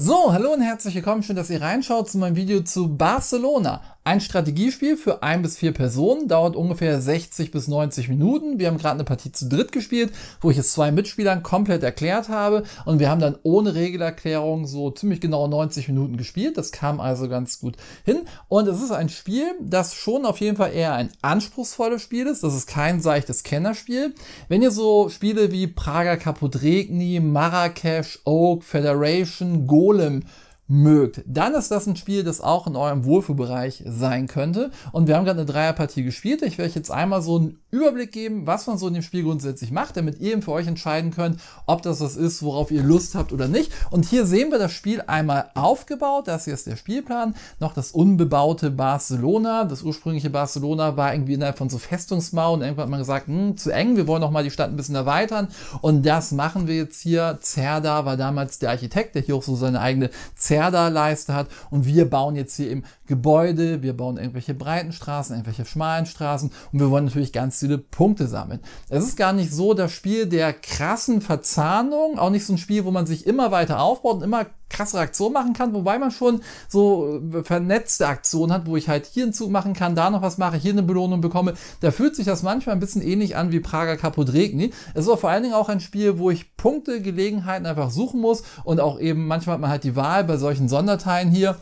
So, hallo und herzlich willkommen, schön, dass ihr reinschaut zu meinem Video zu Barcelona. Ein Strategiespiel für ein bis vier Personen dauert ungefähr 60 bis 90 Minuten. Wir haben gerade eine Partie zu dritt gespielt, wo ich es zwei Mitspielern komplett erklärt habe und wir haben dann ohne Regelerklärung so ziemlich genau 90 Minuten gespielt. Das kam also ganz gut hin und es ist ein Spiel, das schon auf jeden Fall eher ein anspruchsvolles Spiel ist. Das ist kein seichtes Kennerspiel. Wenn ihr so Spiele wie Prager Kapodregni, Marrakesch, Oak, Federation, Golem mögt, dann ist das ein Spiel, das auch in eurem Wohlfühlbereich sein könnte. Und wir haben gerade eine Dreierpartie gespielt. Ich werde euch jetzt einmal so einen Überblick geben, was man so in dem Spiel grundsätzlich macht, damit ihr eben für euch entscheiden könnt, ob das was ist, worauf ihr Lust habt oder nicht. Und hier sehen wir das Spiel einmal aufgebaut. Das hier ist der Spielplan. Noch das unbebaute Barcelona. Das ursprüngliche Barcelona war irgendwie innerhalb von so Festungsmauern. Irgendwann hat man gesagt, hm, zu eng, wir wollen noch mal die Stadt ein bisschen erweitern. Und das machen wir jetzt hier. Cerda war damals der Architekt, der hier auch so seine eigene Cerda Serda-Leiste hat und wir bauen jetzt hier im Gebäude, wir bauen irgendwelche breiten Straßen, irgendwelche schmalen Straßen und wir wollen natürlich ganz viele Punkte sammeln. Es ist gar nicht so das Spiel der krassen Verzahnung, auch nicht so ein Spiel, wo man sich immer weiter aufbaut und immer krassere Aktionen machen kann, wobei man schon so äh, vernetzte Aktionen hat, wo ich halt hier einen Zug machen kann, da noch was mache, hier eine Belohnung bekomme. Da fühlt sich das manchmal ein bisschen ähnlich an wie Prager Kapodregni. Es ist aber vor allen Dingen auch ein Spiel, wo ich Punkte, Gelegenheiten einfach suchen muss und auch eben manchmal hat man halt die Wahl bei solchen Sonderteilen hier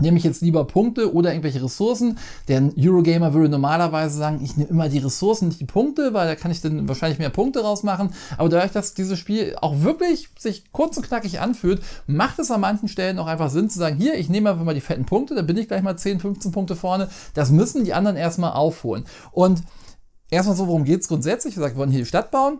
nehme ich jetzt lieber Punkte oder irgendwelche Ressourcen. Der Eurogamer würde normalerweise sagen, ich nehme immer die Ressourcen, nicht die Punkte, weil da kann ich dann wahrscheinlich mehr Punkte rausmachen. Aber dadurch, dass dieses Spiel auch wirklich sich kurz und knackig anfühlt, macht es an manchen Stellen auch einfach Sinn zu sagen, hier, ich nehme einfach mal die fetten Punkte, da bin ich gleich mal 10, 15 Punkte vorne. Das müssen die anderen erstmal aufholen. Und erstmal so, worum geht es grundsätzlich? Wir sagen, wir wollen hier die Stadt bauen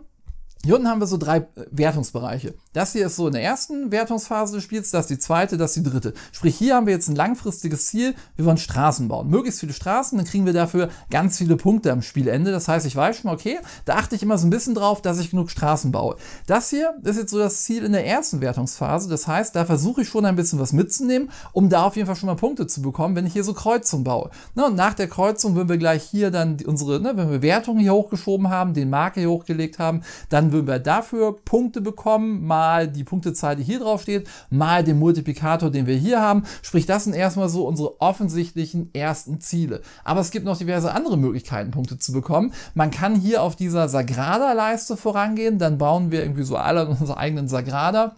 hier unten haben wir so drei äh, Wertungsbereiche. Das hier ist so in der ersten Wertungsphase des Spiels, das ist die zweite, das ist die dritte. Sprich, hier haben wir jetzt ein langfristiges Ziel, wir wollen Straßen bauen. Möglichst viele Straßen, dann kriegen wir dafür ganz viele Punkte am Spielende. Das heißt, ich weiß schon, okay, da achte ich immer so ein bisschen drauf, dass ich genug Straßen baue. Das hier ist jetzt so das Ziel in der ersten Wertungsphase. Das heißt, da versuche ich schon ein bisschen was mitzunehmen, um da auf jeden Fall schon mal Punkte zu bekommen, wenn ich hier so Kreuzungen baue. Na, ne, und nach der Kreuzung, wenn wir gleich hier dann unsere, ne, wenn wir Wertungen hier hochgeschoben haben, den Marker hier hochgelegt haben, dann würden wir dafür Punkte bekommen, mal die Punktezahl, die hier drauf steht, mal den Multiplikator, den wir hier haben. Sprich, das sind erstmal so unsere offensichtlichen ersten Ziele. Aber es gibt noch diverse andere Möglichkeiten, Punkte zu bekommen. Man kann hier auf dieser Sagrada-Leiste vorangehen, dann bauen wir irgendwie so alle unsere eigenen Sagrada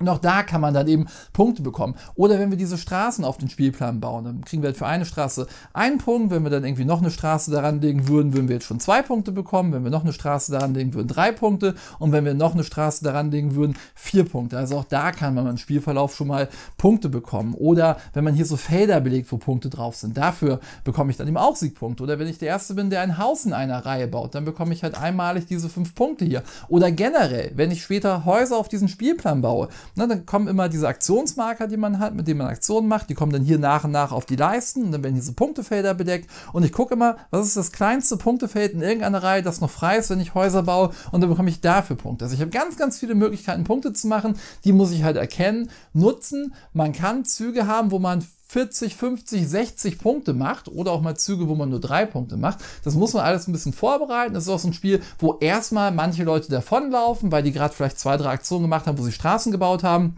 und auch da kann man dann eben Punkte bekommen. Oder wenn wir diese Straßen auf den Spielplan bauen, dann kriegen wir halt für eine Straße einen Punkt. Wenn wir dann irgendwie noch eine Straße daran legen würden, würden wir jetzt schon zwei Punkte bekommen. Wenn wir noch eine Straße daran legen würden, drei Punkte. Und wenn wir noch eine Straße daran legen würden, vier Punkte. Also auch da kann man im Spielverlauf schon mal Punkte bekommen. Oder wenn man hier so Felder belegt, wo Punkte drauf sind, dafür bekomme ich dann eben auch Siegpunkte. Oder wenn ich der Erste bin, der ein Haus in einer Reihe baut, dann bekomme ich halt einmalig diese fünf Punkte hier. Oder generell, wenn ich später Häuser auf diesen Spielplan baue, na, dann kommen immer diese Aktionsmarker, die man hat, mit denen man Aktionen macht. Die kommen dann hier nach und nach auf die Leisten und dann werden diese Punktefelder bedeckt. Und ich gucke immer, was ist das kleinste Punktefeld in irgendeiner Reihe, das noch frei ist, wenn ich Häuser baue. Und dann bekomme ich dafür Punkte. Also ich habe ganz, ganz viele Möglichkeiten, Punkte zu machen. Die muss ich halt erkennen, nutzen. Man kann Züge haben, wo man 40, 50, 60 Punkte macht oder auch mal Züge, wo man nur drei Punkte macht. Das muss man alles ein bisschen vorbereiten. Das ist auch so ein Spiel, wo erstmal manche Leute davonlaufen, weil die gerade vielleicht zwei, drei Aktionen gemacht haben, wo sie Straßen gebaut haben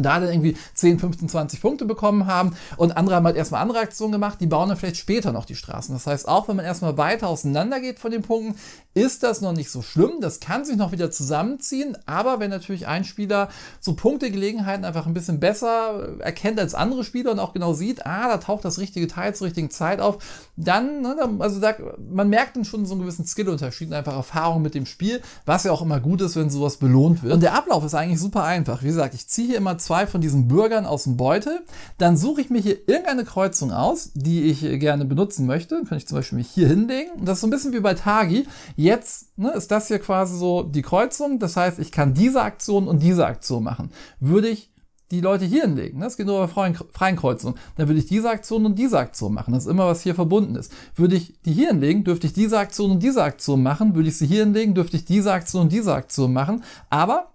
da dann irgendwie 10, 15, 20 Punkte bekommen haben und andere haben halt erstmal andere Aktionen gemacht, die bauen dann vielleicht später noch die Straßen. Das heißt, auch wenn man erstmal weiter auseinander geht von den Punkten, ist das noch nicht so schlimm, das kann sich noch wieder zusammenziehen, aber wenn natürlich ein Spieler so Punktegelegenheiten einfach ein bisschen besser erkennt als andere Spieler und auch genau sieht, ah, da taucht das richtige Teil zur richtigen Zeit auf, dann, ne, also da, man merkt dann schon so einen gewissen Skillunterschied und einfach Erfahrung mit dem Spiel, was ja auch immer gut ist, wenn sowas belohnt wird. Und der Ablauf ist eigentlich super einfach. Wie gesagt, ich ziehe hier immer zwei von diesen Bürgern aus dem Beutel. Dann suche ich mir hier irgendeine Kreuzung aus, die ich gerne benutzen möchte. Dann kann ich zum Beispiel mich hier hinlegen. das ist so ein bisschen wie bei Tagi. Jetzt ne, ist das hier quasi so die Kreuzung. Das heißt, ich kann diese Aktion und diese Aktion machen. Würde ich die Leute hier hinlegen. Das ne? geht nur bei freien Kreuzungen. Dann würde ich diese Aktion und diese Aktion machen. Das ist immer, was hier verbunden ist. Würde ich die hier hinlegen, dürfte ich diese Aktion und diese Aktion machen. Würde ich sie hier hinlegen, dürfte ich diese Aktion und diese Aktion machen. Aber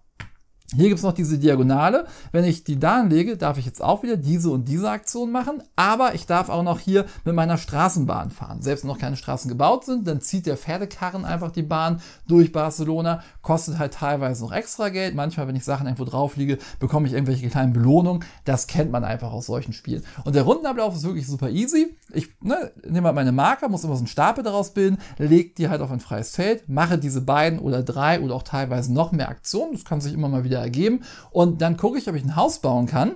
hier gibt es noch diese Diagonale. Wenn ich die da anlege, darf ich jetzt auch wieder diese und diese Aktion machen. Aber ich darf auch noch hier mit meiner Straßenbahn fahren. Selbst wenn noch keine Straßen gebaut sind, dann zieht der Pferdekarren einfach die Bahn durch Barcelona. Kostet halt teilweise noch extra Geld. Manchmal, wenn ich Sachen irgendwo drauf liege, bekomme ich irgendwelche kleinen Belohnungen. Das kennt man einfach aus solchen Spielen. Und der Rundenablauf ist wirklich super easy. Ich ne, nehme halt meine Marker, muss immer so einen Stapel daraus bilden, lege die halt auf ein freies Feld, mache diese beiden oder drei oder auch teilweise noch mehr Aktionen. Das kann sich immer mal wieder wieder ergeben. Und dann gucke ich, ob ich ein Haus bauen kann.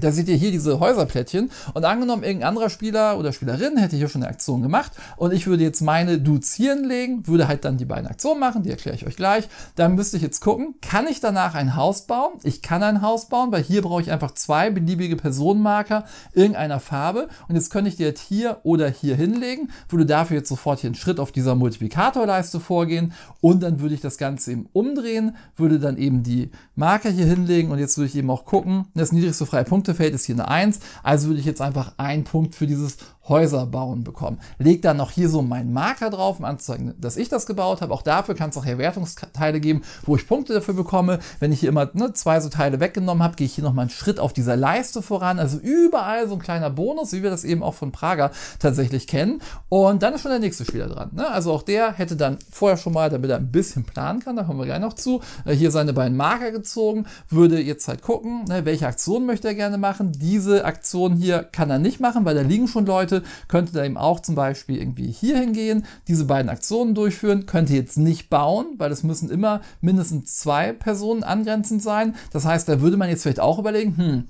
Da seht ihr hier diese Häuserplättchen. Und angenommen, irgendein anderer Spieler oder Spielerin hätte hier schon eine Aktion gemacht und ich würde jetzt meine Duzieren legen, würde halt dann die beiden Aktionen machen, die erkläre ich euch gleich. Dann müsste ich jetzt gucken, kann ich danach ein Haus bauen? Ich kann ein Haus bauen, weil hier brauche ich einfach zwei beliebige Personenmarker irgendeiner Farbe. Und jetzt könnte ich die jetzt halt hier oder hier hinlegen, würde dafür jetzt sofort hier einen Schritt auf dieser Multiplikatorleiste vorgehen und dann würde ich das Ganze eben umdrehen, würde dann eben die Marker hier hinlegen und jetzt würde ich eben auch gucken, das niedrigste freie Punkt Punktefeld ist hier eine 1, also würde ich jetzt einfach einen Punkt für dieses Häuser bauen bekommen. Leg dann noch hier so meinen Marker drauf, um anzuzeigen, dass ich das gebaut habe. Auch dafür kann es nachher Wertungsteile geben, wo ich Punkte dafür bekomme. Wenn ich hier immer ne, zwei so Teile weggenommen habe, gehe ich hier nochmal einen Schritt auf dieser Leiste voran. Also überall so ein kleiner Bonus, wie wir das eben auch von Prager tatsächlich kennen. Und dann ist schon der nächste Spieler dran. Ne? Also auch der hätte dann vorher schon mal, damit er ein bisschen planen kann, da kommen wir gleich noch zu, äh, hier seine beiden Marker gezogen, würde jetzt halt gucken, ne, welche Aktion möchte er gerne machen. Diese Aktion hier kann er nicht machen, weil da liegen schon Leute wollte, könnte da eben auch zum Beispiel irgendwie hier hingehen, diese beiden Aktionen durchführen, könnte jetzt nicht bauen, weil es müssen immer mindestens zwei Personen angrenzend sein. Das heißt, da würde man jetzt vielleicht auch überlegen, hm,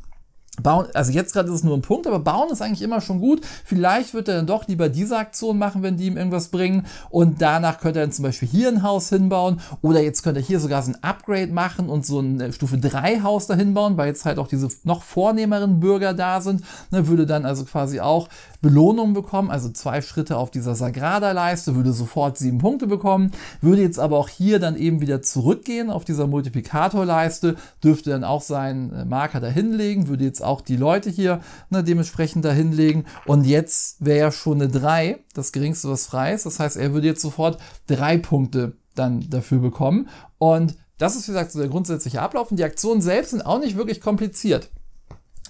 Bauen, also jetzt gerade ist es nur ein Punkt, aber bauen ist eigentlich immer schon gut. Vielleicht wird er dann doch lieber diese Aktion machen, wenn die ihm irgendwas bringen. Und danach könnte er dann zum Beispiel hier ein Haus hinbauen. Oder jetzt könnte er hier sogar so ein Upgrade machen und so ein äh, Stufe 3 Haus dahin bauen, weil jetzt halt auch diese noch vornehmeren Bürger da sind. Ne, würde dann also quasi auch Belohnung bekommen, also zwei Schritte auf dieser Sagrada-Leiste, würde sofort sieben Punkte bekommen, würde jetzt aber auch hier dann eben wieder zurückgehen auf dieser Multiplikator-Leiste, dürfte dann auch seinen äh, Marker dahinlegen, würde jetzt auch die Leute hier ne, dementsprechend dahinlegen und jetzt wäre ja schon eine 3, das geringste, was frei ist, das heißt, er würde jetzt sofort drei Punkte dann dafür bekommen und das ist, wie gesagt, so der grundsätzliche Ablauf und die Aktionen selbst sind auch nicht wirklich kompliziert.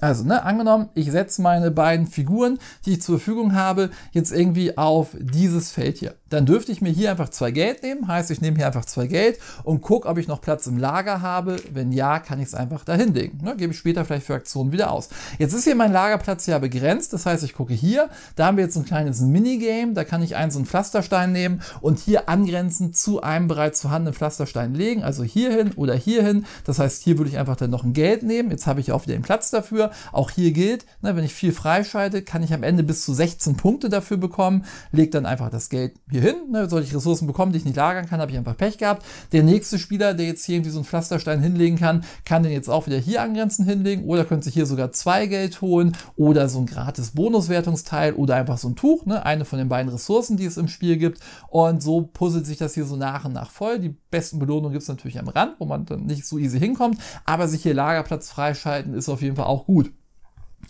Also, ne, angenommen, ich setze meine beiden Figuren, die ich zur Verfügung habe, jetzt irgendwie auf dieses Feld hier dann dürfte ich mir hier einfach zwei Geld nehmen. Heißt, ich nehme hier einfach zwei Geld und gucke, ob ich noch Platz im Lager habe. Wenn ja, kann ich es einfach dahinlegen. Ne? Gebe ich später vielleicht für Aktionen wieder aus. Jetzt ist hier mein Lagerplatz ja begrenzt. Das heißt, ich gucke hier. Da haben wir jetzt ein kleines Minigame. Da kann ich einen so einen Pflasterstein nehmen und hier angrenzend zu einem bereits vorhandenen Pflasterstein legen. Also hierhin oder hierhin. Das heißt, hier würde ich einfach dann noch ein Geld nehmen. Jetzt habe ich auch wieder den Platz dafür. Auch hier gilt, ne, wenn ich viel freischalte, kann ich am Ende bis zu 16 Punkte dafür bekommen. Leg dann einfach das Geld hier hin. Ne? Solche Ressourcen bekommen, die ich nicht lagern kann, habe ich einfach Pech gehabt. Der nächste Spieler, der jetzt hier irgendwie so einen Pflasterstein hinlegen kann, kann den jetzt auch wieder hier angrenzen hinlegen oder könnte sich hier sogar zwei Geld holen oder so ein gratis Bonuswertungsteil oder einfach so ein Tuch, ne? eine von den beiden Ressourcen, die es im Spiel gibt. Und so puzzelt sich das hier so nach und nach voll. Die besten Belohnungen gibt es natürlich am Rand, wo man dann nicht so easy hinkommt, aber sich hier Lagerplatz freischalten ist auf jeden Fall auch gut.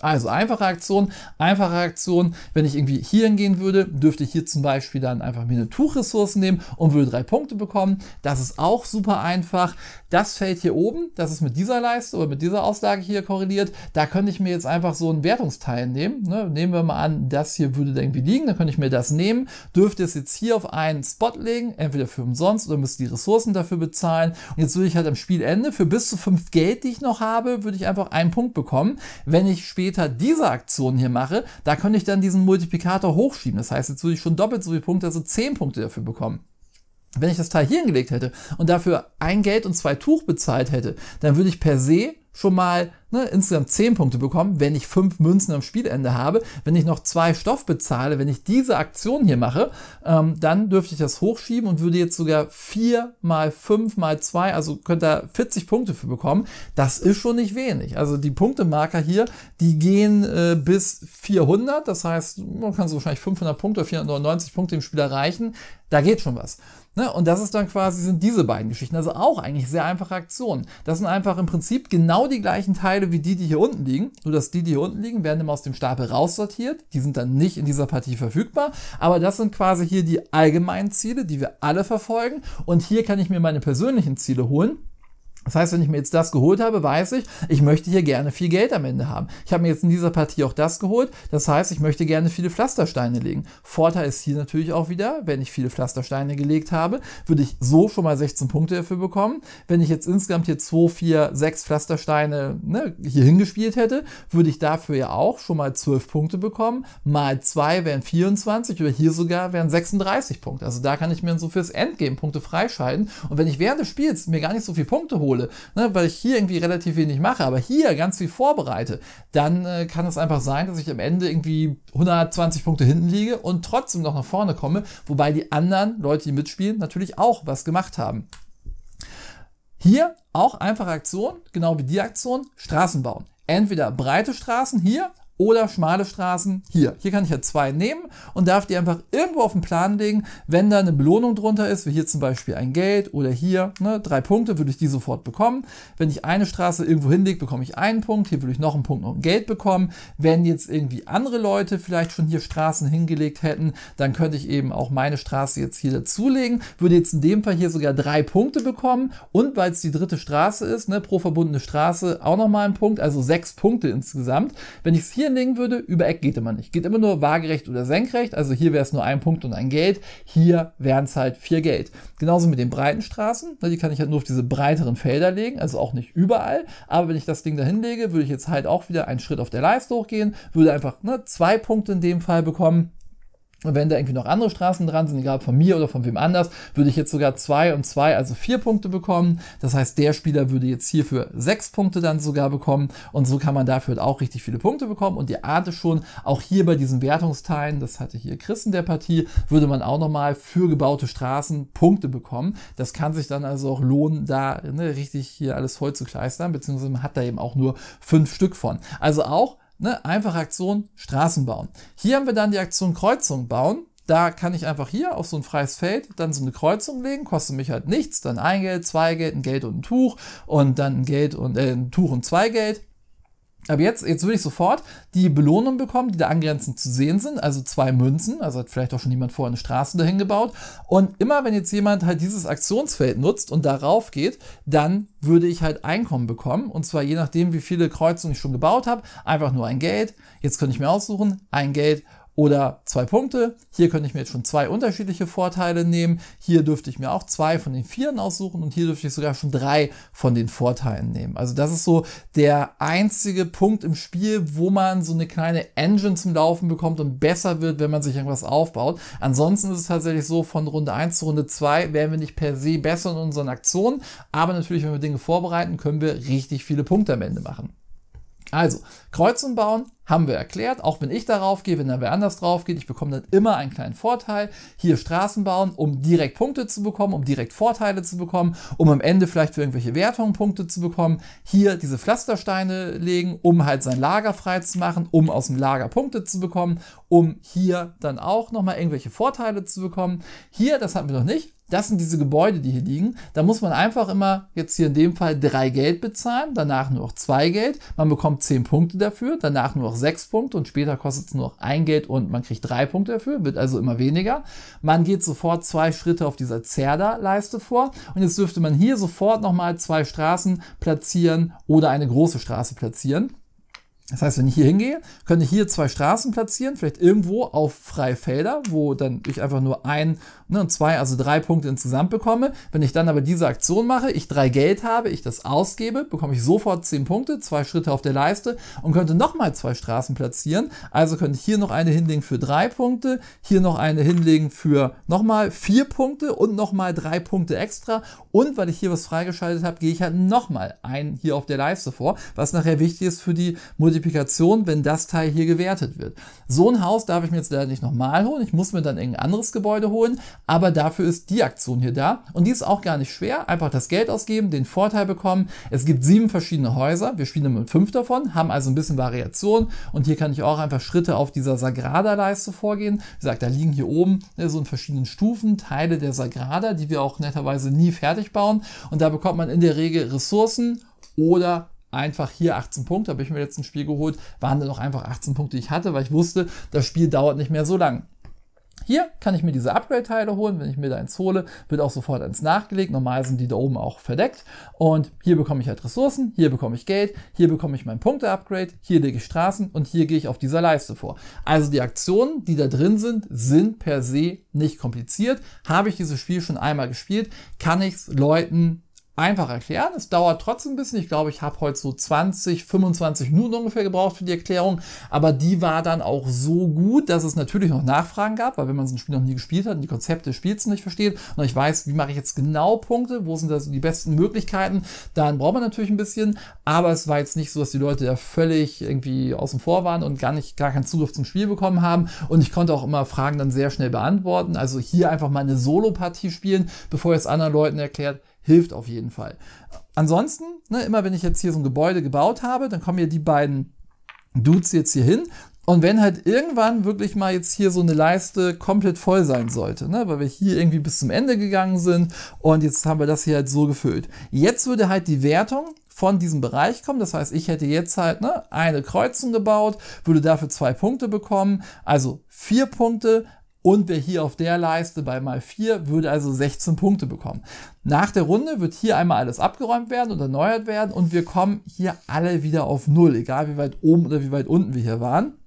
Also einfache Aktion, einfache Aktion, wenn ich irgendwie hier hingehen würde, dürfte ich hier zum Beispiel dann einfach mir eine Tuchressource nehmen und würde drei Punkte bekommen. Das ist auch super einfach. Das Feld hier oben, das ist mit dieser Leiste oder mit dieser Auslage hier korreliert. Da könnte ich mir jetzt einfach so einen Wertungsteil nehmen. Ne? Nehmen wir mal an, das hier würde irgendwie liegen, dann könnte ich mir das nehmen, dürfte es jetzt hier auf einen Spot legen, entweder für umsonst oder müsste die Ressourcen dafür bezahlen. Und jetzt würde ich halt am Spielende für bis zu fünf Geld, die ich noch habe, würde ich einfach einen Punkt bekommen. Wenn ich später später diese Aktion hier mache, da könnte ich dann diesen Multiplikator hochschieben. Das heißt, jetzt würde ich schon doppelt so viele Punkte, also 10 Punkte dafür bekommen. Wenn ich das Teil hier hingelegt hätte und dafür ein Geld und zwei Tuch bezahlt hätte, dann würde ich per se schon mal ne, insgesamt 10 Punkte bekommen, wenn ich 5 Münzen am Spielende habe. Wenn ich noch 2 Stoff bezahle, wenn ich diese Aktion hier mache, ähm, dann dürfte ich das hochschieben und würde jetzt sogar 4 mal 5 mal 2, also könnte da 40 Punkte für bekommen. Das ist schon nicht wenig. Also die Punktemarker hier, die gehen äh, bis 400, das heißt, man kann so wahrscheinlich 500 Punkte, 499 Punkte im Spiel erreichen. Da geht schon was. Ne? Und das ist dann quasi, sind diese beiden Geschichten. Also auch eigentlich sehr einfache Aktionen. Das sind einfach im Prinzip genau die gleichen Teile wie die, die hier unten liegen. Nur dass die, die hier unten liegen, werden immer aus dem Stapel raussortiert. Die sind dann nicht in dieser Partie verfügbar. Aber das sind quasi hier die allgemeinen Ziele, die wir alle verfolgen. Und hier kann ich mir meine persönlichen Ziele holen. Das heißt, wenn ich mir jetzt das geholt habe, weiß ich, ich möchte hier gerne viel Geld am Ende haben. Ich habe mir jetzt in dieser Partie auch das geholt. Das heißt, ich möchte gerne viele Pflastersteine legen. Vorteil ist hier natürlich auch wieder, wenn ich viele Pflastersteine gelegt habe, würde ich so schon mal 16 Punkte dafür bekommen. Wenn ich jetzt insgesamt hier 2, 4, 6 Pflastersteine ne, hier hingespielt hätte, würde ich dafür ja auch schon mal 12 Punkte bekommen. Mal 2 wären 24 oder hier sogar wären 36 Punkte. Also da kann ich mir so fürs Endgame Punkte freischalten. Und wenn ich während des Spiels mir gar nicht so viele Punkte hole, hole, ne, weil ich hier irgendwie relativ wenig mache, aber hier ganz viel vorbereite, dann äh, kann es einfach sein, dass ich am Ende irgendwie 120 Punkte hinten liege und trotzdem noch nach vorne komme, wobei die anderen Leute, die mitspielen, natürlich auch was gemacht haben. Hier auch einfache Aktion, genau wie die Aktion, Straßen bauen. Entweder breite Straßen hier oder schmale Straßen hier. Hier kann ich ja zwei nehmen und darf die einfach irgendwo auf den Plan legen, wenn da eine Belohnung drunter ist, wie hier zum Beispiel ein Geld oder hier ne, drei Punkte, würde ich die sofort bekommen. Wenn ich eine Straße irgendwo hinlege, bekomme ich einen Punkt, hier würde ich noch einen Punkt und ein Geld bekommen. Wenn jetzt irgendwie andere Leute vielleicht schon hier Straßen hingelegt hätten, dann könnte ich eben auch meine Straße jetzt hier dazulegen, würde jetzt in dem Fall hier sogar drei Punkte bekommen und weil es die dritte Straße ist, ne, pro verbundene Straße auch nochmal einen Punkt, also sechs Punkte insgesamt. Wenn ich es hier hinlegen würde, über Eck geht immer nicht. Geht immer nur waagerecht oder senkrecht. Also hier wäre es nur ein Punkt und ein Geld. Hier wären es halt vier Geld. Genauso mit den breiten Straßen. Ne, die kann ich halt nur auf diese breiteren Felder legen. Also auch nicht überall. Aber wenn ich das Ding da hinlege, würde ich jetzt halt auch wieder einen Schritt auf der Leiste hochgehen. Würde einfach ne, zwei Punkte in dem Fall bekommen. Und wenn da irgendwie noch andere Straßen dran sind, egal von mir oder von wem anders, würde ich jetzt sogar zwei und zwei, also vier Punkte bekommen. Das heißt, der Spieler würde jetzt hierfür sechs Punkte dann sogar bekommen. Und so kann man dafür halt auch richtig viele Punkte bekommen. Und die Art ist schon, auch hier bei diesen Wertungsteilen, das hatte hier Chris in der Partie, würde man auch nochmal für gebaute Straßen Punkte bekommen. Das kann sich dann also auch lohnen, da ne, richtig hier alles voll zu kleistern, beziehungsweise man hat da eben auch nur fünf Stück von. Also auch Ne? Einfache Aktion, Straßen bauen. Hier haben wir dann die Aktion Kreuzung bauen. Da kann ich einfach hier auf so ein freies Feld dann so eine Kreuzung legen, kostet mich halt nichts, dann ein Geld, zwei Geld, ein Geld und ein Tuch und dann ein Geld und äh, ein Tuch und zwei Geld aber jetzt, jetzt würde ich sofort die Belohnung bekommen, die da angrenzend zu sehen sind, also zwei Münzen, also hat vielleicht auch schon jemand vorher eine Straße dahin gebaut. Und immer wenn jetzt jemand halt dieses Aktionsfeld nutzt und darauf geht, dann würde ich halt Einkommen bekommen. Und zwar je nachdem, wie viele Kreuzungen ich schon gebaut habe, einfach nur ein Geld. Jetzt könnte ich mir aussuchen, ein Geld oder zwei Punkte. Hier könnte ich mir jetzt schon zwei unterschiedliche Vorteile nehmen. Hier dürfte ich mir auch zwei von den Vieren aussuchen und hier dürfte ich sogar schon drei von den Vorteilen nehmen. Also das ist so der einzige Punkt im Spiel, wo man so eine kleine Engine zum Laufen bekommt und besser wird, wenn man sich irgendwas aufbaut. Ansonsten ist es tatsächlich so, von Runde 1 zu Runde 2 werden wir nicht per se besser in unseren Aktionen, aber natürlich, wenn wir Dinge vorbereiten, können wir richtig viele Punkte am Ende machen. Also, Kreuzung bauen haben wir erklärt. Auch wenn ich darauf gehe, wenn da wer anders drauf geht, ich bekomme dann immer einen kleinen Vorteil. Hier Straßen bauen, um direkt Punkte zu bekommen, um direkt Vorteile zu bekommen, um am Ende vielleicht für irgendwelche Wertungen Punkte zu bekommen. Hier diese Pflastersteine legen, um halt sein Lager frei zu machen, um aus dem Lager Punkte zu bekommen, um hier dann auch nochmal irgendwelche Vorteile zu bekommen. Hier, das hatten wir noch nicht, das sind diese Gebäude, die hier liegen. Da muss man einfach immer jetzt hier in dem Fall drei Geld bezahlen, danach nur noch zwei Geld. Man bekommt zehn Punkte dafür, danach nur noch sechs Punkte und später kostet es nur noch ein Geld und man kriegt drei Punkte dafür, wird also immer weniger. Man geht sofort zwei Schritte auf dieser Zerda-Leiste vor und jetzt dürfte man hier sofort nochmal zwei Straßen platzieren oder eine große Straße platzieren. Das heißt, wenn ich hier hingehe, könnte ich hier zwei Straßen platzieren, vielleicht irgendwo auf freie Felder, wo dann ich einfach nur ein ne, zwei, also drei Punkte insgesamt bekomme. Wenn ich dann aber diese Aktion mache, ich drei Geld habe, ich das ausgebe, bekomme ich sofort zehn Punkte, zwei Schritte auf der Leiste und könnte nochmal zwei Straßen platzieren. Also könnte ich hier noch eine hinlegen für drei Punkte, hier noch eine hinlegen für nochmal vier Punkte und nochmal drei Punkte extra und weil ich hier was freigeschaltet habe, gehe ich halt nochmal ein hier auf der Leiste vor, was nachher wichtig ist für die Multiplikation, wenn das Teil hier gewertet wird. So ein Haus darf ich mir jetzt leider nicht nochmal holen. Ich muss mir dann irgendein anderes Gebäude holen, aber dafür ist die Aktion hier da. Und die ist auch gar nicht schwer. Einfach das Geld ausgeben, den Vorteil bekommen. Es gibt sieben verschiedene Häuser. Wir spielen mit fünf davon, haben also ein bisschen Variation. Und hier kann ich auch einfach Schritte auf dieser Sagrada-Leiste vorgehen. Wie gesagt, da liegen hier oben ne, so in verschiedenen Stufen Teile der Sagrada, die wir auch netterweise nie fertig fertig bauen. Und da bekommt man in der Regel Ressourcen oder einfach hier 18 Punkte, habe ich mir jetzt ein Spiel geholt, waren dann auch einfach 18 Punkte, die ich hatte, weil ich wusste, das Spiel dauert nicht mehr so lang. Hier kann ich mir diese Upgrade-Teile holen. Wenn ich mir da eins hole, wird auch sofort eins nachgelegt. Normal sind die da oben auch verdeckt. Und hier bekomme ich halt Ressourcen, hier bekomme ich Geld, hier bekomme ich mein Punkte-Upgrade, hier lege ich Straßen und hier gehe ich auf dieser Leiste vor. Also die Aktionen, die da drin sind, sind per se nicht kompliziert. Habe ich dieses Spiel schon einmal gespielt, kann ich es Leuten einfach erklären. Es dauert trotzdem ein bisschen. Ich glaube, ich habe heute so 20, 25 Minuten ungefähr gebraucht für die Erklärung. Aber die war dann auch so gut, dass es natürlich noch Nachfragen gab, weil wenn man so ein Spiel noch nie gespielt hat und die Konzepte des Spiels nicht versteht und ich weiß, wie mache ich jetzt genau Punkte, wo sind da so die besten Möglichkeiten, dann braucht man natürlich ein bisschen. Aber es war jetzt nicht so, dass die Leute da völlig irgendwie außen vor waren und gar nicht, gar keinen Zugriff zum Spiel bekommen haben. Und ich konnte auch immer Fragen dann sehr schnell beantworten. Also hier einfach mal eine Solo-Partie spielen, bevor es anderen Leuten erklärt, hilft auf jeden Fall. Ansonsten, ne, immer wenn ich jetzt hier so ein Gebäude gebaut habe, dann kommen ja die beiden Dudes jetzt hier hin. Und wenn halt irgendwann wirklich mal jetzt hier so eine Leiste komplett voll sein sollte, ne, weil wir hier irgendwie bis zum Ende gegangen sind und jetzt haben wir das hier halt so gefüllt. Jetzt würde halt die Wertung von diesem Bereich kommen. Das heißt, ich hätte jetzt halt ne, eine Kreuzung gebaut, würde dafür zwei Punkte bekommen, also vier Punkte, und der hier auf der Leiste bei mal 4, würde also 16 Punkte bekommen. Nach der Runde wird hier einmal alles abgeräumt werden und erneuert werden und wir kommen hier alle wieder auf 0, egal wie weit oben oder wie weit unten wir hier waren.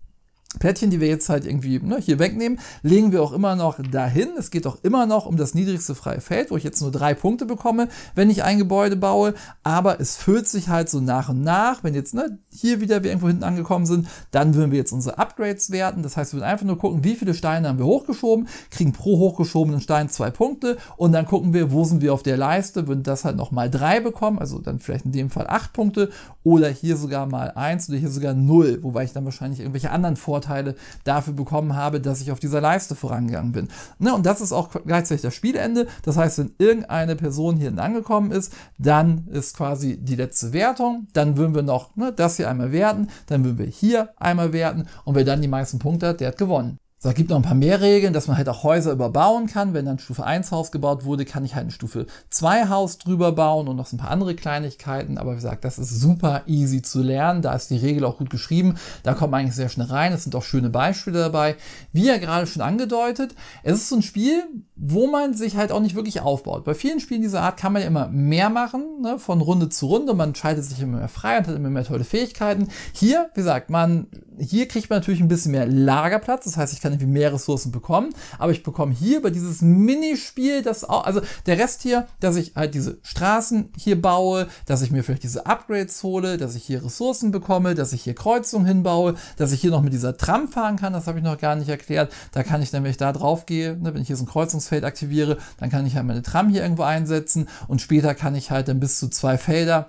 Plättchen, die wir jetzt halt irgendwie ne, hier wegnehmen, legen wir auch immer noch dahin. Es geht auch immer noch um das niedrigste freie Feld, wo ich jetzt nur drei Punkte bekomme, wenn ich ein Gebäude baue. Aber es füllt sich halt so nach und nach. Wenn jetzt ne, hier wieder wir irgendwo hinten angekommen sind, dann würden wir jetzt unsere Upgrades werten. Das heißt, wir würden einfach nur gucken, wie viele Steine haben wir hochgeschoben, kriegen pro hochgeschobenen Stein zwei Punkte und dann gucken wir, wo sind wir auf der Leiste, würden das halt nochmal drei bekommen, also dann vielleicht in dem Fall acht Punkte oder hier sogar mal eins oder hier sogar null, wobei ich dann wahrscheinlich irgendwelche anderen Vorteile Vorteile dafür bekommen habe, dass ich auf dieser Leiste vorangegangen bin. Ne, und das ist auch gleichzeitig das Spielende. Das heißt, wenn irgendeine Person hierhin angekommen ist, dann ist quasi die letzte Wertung. Dann würden wir noch ne, das hier einmal werten, dann würden wir hier einmal werten und wer dann die meisten Punkte hat, der hat gewonnen. So, es gibt noch ein paar mehr Regeln, dass man halt auch Häuser überbauen kann. Wenn dann Stufe 1 Haus gebaut wurde, kann ich halt ein Stufe 2 Haus drüber bauen und noch so ein paar andere Kleinigkeiten. Aber wie gesagt, das ist super easy zu lernen. Da ist die Regel auch gut geschrieben. Da kommt man eigentlich sehr schnell rein. Es sind auch schöne Beispiele dabei. Wie ja gerade schon angedeutet, es ist so ein Spiel, wo man sich halt auch nicht wirklich aufbaut. Bei vielen Spielen dieser Art kann man ja immer mehr machen, ne? von Runde zu Runde. Man schaltet sich immer mehr frei und hat immer mehr tolle Fähigkeiten. Hier, wie gesagt, man hier kriegt man natürlich ein bisschen mehr Lagerplatz, das heißt, ich kann irgendwie mehr Ressourcen bekommen, aber ich bekomme hier über dieses Minispiel das auch, also der Rest hier, dass ich halt diese Straßen hier baue, dass ich mir vielleicht diese Upgrades hole, dass ich hier Ressourcen bekomme, dass ich hier Kreuzungen hinbaue, dass ich hier noch mit dieser Tram fahren kann, das habe ich noch gar nicht erklärt, da kann ich dann, wenn ich da drauf gehe, ne, wenn ich hier so ein Kreuzungsfeld aktiviere, dann kann ich halt meine Tram hier irgendwo einsetzen und später kann ich halt dann bis zu zwei Felder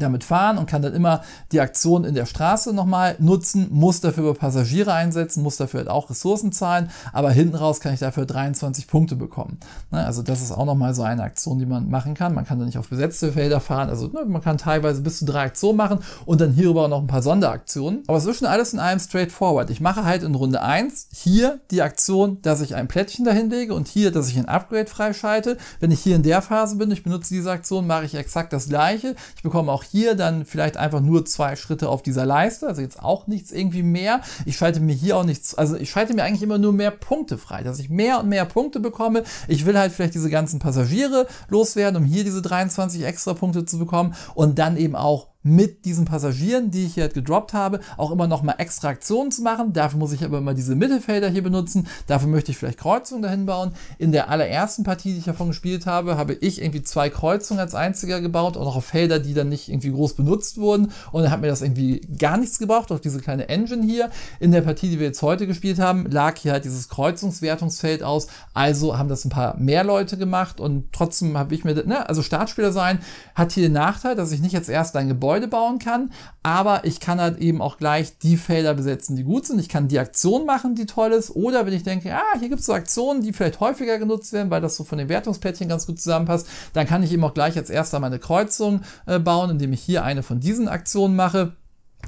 damit fahren und kann dann immer die Aktion in der Straße nochmal nutzen, muss dafür über Passagiere einsetzen, muss dafür halt auch Ressourcen zahlen, aber hinten raus kann ich dafür 23 Punkte bekommen. Ne, also das ist auch nochmal so eine Aktion, die man machen kann. Man kann dann nicht auf besetzte Felder fahren, also ne, man kann teilweise bis zu drei Aktionen machen und dann hierüber auch noch ein paar Sonderaktionen. Aber es ist schon alles in einem straightforward. Ich mache halt in Runde 1 hier die Aktion, dass ich ein Plättchen dahin lege und hier, dass ich ein Upgrade freischalte. Wenn ich hier in der Phase bin, ich benutze diese Aktion, mache ich exakt das gleiche. Ich bekomme auch auch hier dann vielleicht einfach nur zwei Schritte auf dieser Leiste, also jetzt auch nichts irgendwie mehr. Ich schalte mir hier auch nichts, also ich schalte mir eigentlich immer nur mehr Punkte frei, dass ich mehr und mehr Punkte bekomme. Ich will halt vielleicht diese ganzen Passagiere loswerden, um hier diese 23 extra Punkte zu bekommen und dann eben auch mit diesen Passagieren, die ich hier halt gedroppt habe, auch immer nochmal Extraktionen zu machen. Dafür muss ich aber immer diese Mittelfelder hier benutzen. Dafür möchte ich vielleicht Kreuzungen dahin bauen. In der allerersten Partie, die ich davon gespielt habe, habe ich irgendwie zwei Kreuzungen als einziger gebaut, und auch auf Felder, die dann nicht irgendwie groß benutzt wurden. Und dann hat mir das irgendwie gar nichts gebraucht, auch diese kleine Engine hier. In der Partie, die wir jetzt heute gespielt haben, lag hier halt dieses Kreuzungswertungsfeld aus. Also haben das ein paar mehr Leute gemacht und trotzdem habe ich mir, ne, also Startspieler sein, hat hier den Nachteil, dass ich nicht als erst ein Gebäude Gebäude bauen kann, aber ich kann halt eben auch gleich die Felder besetzen, die gut sind. Ich kann die Aktion machen, die toll ist, oder wenn ich denke, ah, hier gibt es so Aktionen, die vielleicht häufiger genutzt werden, weil das so von den Wertungsplättchen ganz gut zusammenpasst, dann kann ich eben auch gleich als erster meine Kreuzung äh, bauen, indem ich hier eine von diesen Aktionen mache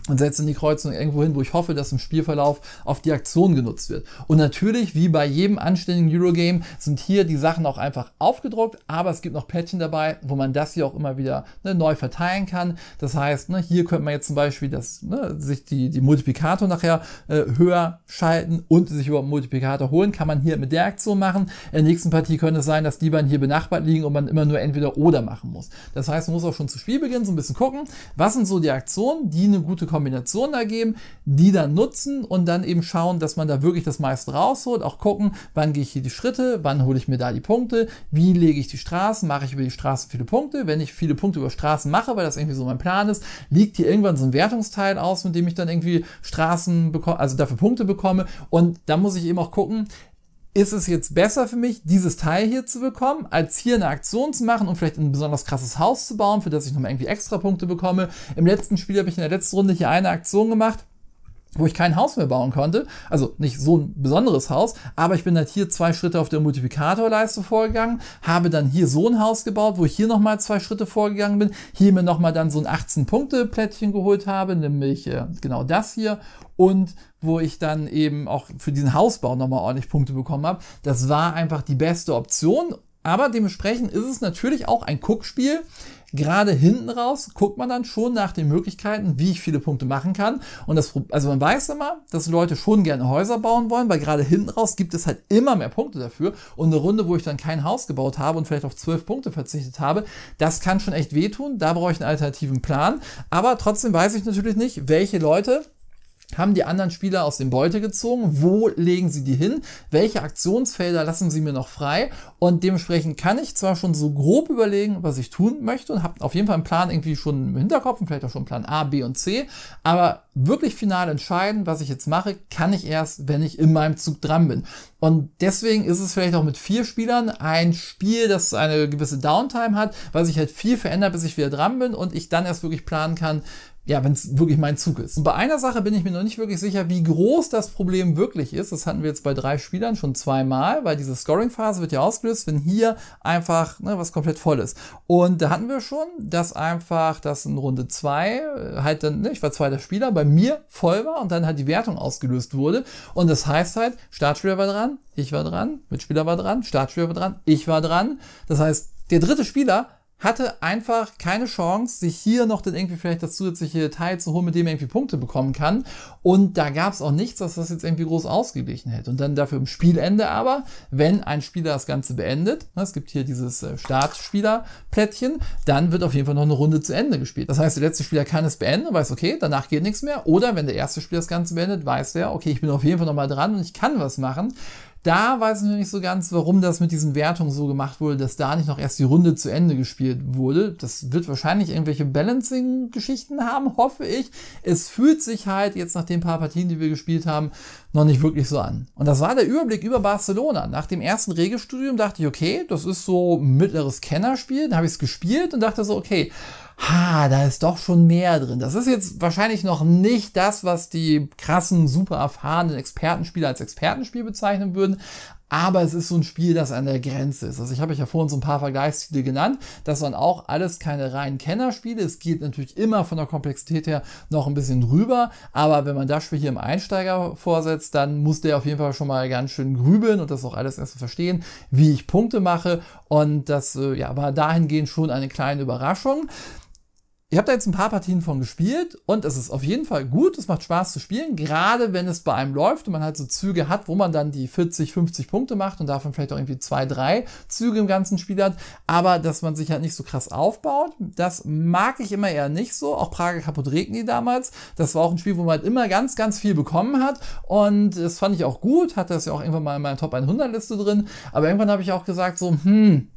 und setze die Kreuzung irgendwo hin, wo ich hoffe, dass im Spielverlauf auf die Aktion genutzt wird. Und natürlich, wie bei jedem anständigen Eurogame, sind hier die Sachen auch einfach aufgedruckt, aber es gibt noch Plättchen dabei, wo man das hier auch immer wieder ne, neu verteilen kann. Das heißt, ne, hier könnte man jetzt zum Beispiel das, ne, sich die, die Multiplikator nachher äh, höher schalten und sich über Multiplikator holen, kann man hier mit der Aktion machen. In der nächsten Partie könnte es sein, dass die beiden hier benachbart liegen und man immer nur entweder oder machen muss. Das heißt, man muss auch schon zu Spielbeginn so ein bisschen gucken, was sind so die Aktionen, die eine gute Kombinationen ergeben, die dann nutzen und dann eben schauen, dass man da wirklich das meiste rausholt. Auch gucken, wann gehe ich hier die Schritte, wann hole ich mir da die Punkte, wie lege ich die Straßen, mache ich über die Straßen viele Punkte. Wenn ich viele Punkte über Straßen mache, weil das irgendwie so mein Plan ist, liegt hier irgendwann so ein Wertungsteil aus, mit dem ich dann irgendwie Straßen bekomme, also dafür Punkte bekomme. Und da muss ich eben auch gucken, ist es jetzt besser für mich, dieses Teil hier zu bekommen, als hier eine Aktion zu machen und vielleicht ein besonders krasses Haus zu bauen, für das ich nochmal irgendwie extra Punkte bekomme. Im letzten Spiel habe ich in der letzten Runde hier eine Aktion gemacht wo ich kein Haus mehr bauen konnte, also nicht so ein besonderes Haus, aber ich bin halt hier zwei Schritte auf der Multiplikatorleiste vorgegangen, habe dann hier so ein Haus gebaut, wo ich hier nochmal zwei Schritte vorgegangen bin, hier mir nochmal dann so ein 18-Punkte-Plättchen geholt habe, nämlich äh, genau das hier und wo ich dann eben auch für diesen Hausbau nochmal ordentlich Punkte bekommen habe. Das war einfach die beste Option. Aber dementsprechend ist es natürlich auch ein Guckspiel. Gerade hinten raus guckt man dann schon nach den Möglichkeiten, wie ich viele Punkte machen kann. Und das, also man weiß immer, dass Leute schon gerne Häuser bauen wollen, weil gerade hinten raus gibt es halt immer mehr Punkte dafür. Und eine Runde, wo ich dann kein Haus gebaut habe und vielleicht auf zwölf Punkte verzichtet habe, das kann schon echt wehtun. Da brauche ich einen alternativen Plan. Aber trotzdem weiß ich natürlich nicht, welche Leute haben die anderen Spieler aus dem Beute gezogen, wo legen sie die hin, welche Aktionsfelder lassen sie mir noch frei und dementsprechend kann ich zwar schon so grob überlegen, was ich tun möchte und habe auf jeden Fall einen Plan irgendwie schon im Hinterkopf und vielleicht auch schon Plan A, B und C, aber wirklich final entscheiden, was ich jetzt mache, kann ich erst, wenn ich in meinem Zug dran bin. Und deswegen ist es vielleicht auch mit vier Spielern ein Spiel, das eine gewisse Downtime hat, weil sich halt viel verändert, bis ich wieder dran bin und ich dann erst wirklich planen kann, ja, wenn es wirklich mein Zug ist. Und bei einer Sache bin ich mir noch nicht wirklich sicher, wie groß das Problem wirklich ist. Das hatten wir jetzt bei drei Spielern schon zweimal, weil diese Scoring-Phase wird ja ausgelöst, wenn hier einfach ne, was komplett voll ist. Und da hatten wir schon, dass einfach das in Runde zwei äh, halt dann, ne, ich war zweiter Spieler, bei mir voll war und dann halt die Wertung ausgelöst wurde. Und das heißt halt, Startspieler war dran, ich war dran, Mitspieler war dran, Startspieler war dran, ich war dran. Das heißt, der dritte Spieler hatte einfach keine Chance, sich hier noch dann irgendwie vielleicht das zusätzliche Teil zu holen, mit dem er irgendwie Punkte bekommen kann. Und da gab es auch nichts, dass das jetzt irgendwie groß ausgeglichen hätte. Und dann dafür im Spielende aber, wenn ein Spieler das Ganze beendet, ne, es gibt hier dieses äh, Startspieler-Plättchen, dann wird auf jeden Fall noch eine Runde zu Ende gespielt. Das heißt, der letzte Spieler kann es beenden, und weiß, okay, danach geht nichts mehr. Oder wenn der erste Spieler das Ganze beendet, weiß der, okay, ich bin auf jeden Fall nochmal dran und ich kann was machen. Da weiß ich nicht so ganz, warum das mit diesen Wertungen so gemacht wurde, dass da nicht noch erst die Runde zu Ende gespielt wurde. Das wird wahrscheinlich irgendwelche Balancing-Geschichten haben, hoffe ich. Es fühlt sich halt jetzt nach den paar Partien, die wir gespielt haben, noch nicht wirklich so an. Und das war der Überblick über Barcelona. Nach dem ersten Regelstudium dachte ich, okay, das ist so ein mittleres Kennerspiel. Dann habe ich es gespielt und dachte so, okay, ha, da ist doch schon mehr drin. Das ist jetzt wahrscheinlich noch nicht das, was die krassen, super erfahrenen Expertenspieler als Expertenspiel bezeichnen würden, aber es ist so ein Spiel, das an der Grenze ist. Also ich habe euch ja vorhin so ein paar Vergleichsziele genannt. Das waren auch alles keine reinen Kennerspiele. Es geht natürlich immer von der Komplexität her noch ein bisschen drüber. Aber wenn man das Spiel hier im Einsteiger vorsetzt, dann muss der auf jeden Fall schon mal ganz schön grübeln und das auch alles erst verstehen, wie ich Punkte mache. Und das äh, ja, war dahingehend schon eine kleine Überraschung ich habe da jetzt ein paar Partien von gespielt und es ist auf jeden Fall gut, es macht Spaß zu spielen, gerade wenn es bei einem läuft und man halt so Züge hat, wo man dann die 40, 50 Punkte macht und davon vielleicht auch irgendwie zwei, drei Züge im ganzen Spiel hat, aber dass man sich halt nicht so krass aufbaut, das mag ich immer eher nicht so, auch Prager Kapodregni damals, das war auch ein Spiel, wo man halt immer ganz, ganz viel bekommen hat und das fand ich auch gut, hatte das ja auch irgendwann mal in meiner Top 100 Liste drin, aber irgendwann habe ich auch gesagt so, hm,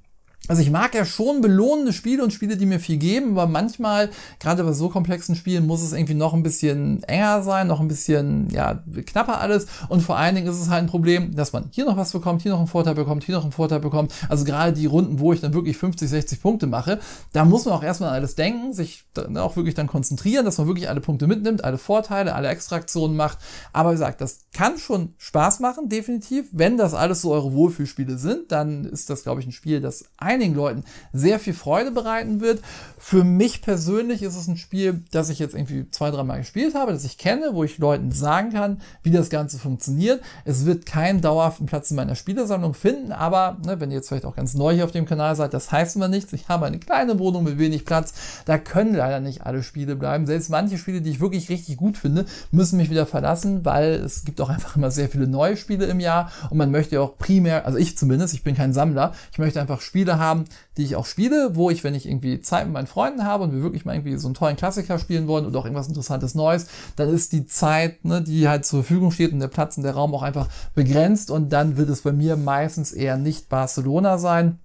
also ich mag ja schon belohnende Spiele und Spiele, die mir viel geben, aber manchmal, gerade bei so komplexen Spielen, muss es irgendwie noch ein bisschen enger sein, noch ein bisschen ja, knapper alles. Und vor allen Dingen ist es halt ein Problem, dass man hier noch was bekommt, hier noch einen Vorteil bekommt, hier noch einen Vorteil bekommt. Also gerade die Runden, wo ich dann wirklich 50, 60 Punkte mache, da muss man auch erstmal an alles denken, sich dann auch wirklich dann konzentrieren, dass man wirklich alle Punkte mitnimmt, alle Vorteile, alle Extraktionen macht. Aber wie gesagt, das kann schon Spaß machen, definitiv. Wenn das alles so eure Wohlfühlspiele sind, dann ist das, glaube ich, ein Spiel, das ein einigen Leuten sehr viel Freude bereiten wird. Für mich persönlich ist es ein Spiel, das ich jetzt irgendwie zwei, dreimal gespielt habe, das ich kenne, wo ich Leuten sagen kann, wie das Ganze funktioniert. Es wird keinen dauerhaften Platz in meiner Spielersammlung finden, aber ne, wenn ihr jetzt vielleicht auch ganz neu hier auf dem Kanal seid, das heißt immer nichts. Ich habe eine kleine Wohnung mit wenig Platz. Da können leider nicht alle Spiele bleiben. Selbst manche Spiele, die ich wirklich richtig gut finde, müssen mich wieder verlassen, weil es gibt auch einfach immer sehr viele neue Spiele im Jahr und man möchte ja auch primär, also ich zumindest, ich bin kein Sammler, ich möchte einfach Spiele haben, haben, die ich auch spiele, wo ich, wenn ich irgendwie Zeit mit meinen Freunden habe und wir wirklich mal irgendwie so einen tollen Klassiker spielen wollen oder auch irgendwas Interessantes Neues, dann ist die Zeit, ne, die halt zur Verfügung steht und der Platz und der Raum auch einfach begrenzt und dann wird es bei mir meistens eher nicht Barcelona sein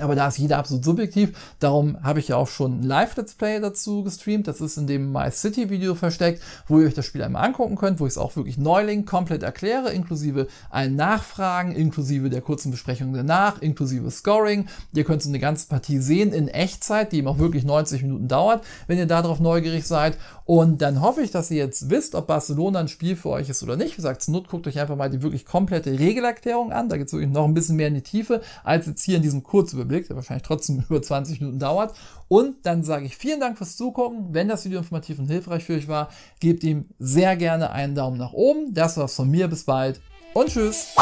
aber da ist jeder absolut subjektiv. Darum habe ich ja auch schon ein Live-Let's Play dazu gestreamt. Das ist in dem My City-Video versteckt, wo ihr euch das Spiel einmal angucken könnt, wo ich es auch wirklich Neuling komplett erkläre, inklusive allen Nachfragen, inklusive der kurzen Besprechung danach, inklusive Scoring. Ihr könnt so eine ganze Partie sehen in Echtzeit, die eben auch wirklich 90 Minuten dauert, wenn ihr darauf neugierig seid. Und dann hoffe ich, dass ihr jetzt wisst, ob Barcelona ein Spiel für euch ist oder nicht. Wie gesagt, zur Not guckt euch einfach mal die wirklich komplette Regelerklärung an. Da geht es wirklich noch ein bisschen mehr in die Tiefe, als jetzt hier in diesem Kurzüberblick, der wahrscheinlich trotzdem über 20 Minuten dauert. Und dann sage ich vielen Dank fürs Zugucken. Wenn das Video informativ und hilfreich für euch war, gebt ihm sehr gerne einen Daumen nach oben. Das war's von mir. Bis bald und tschüss.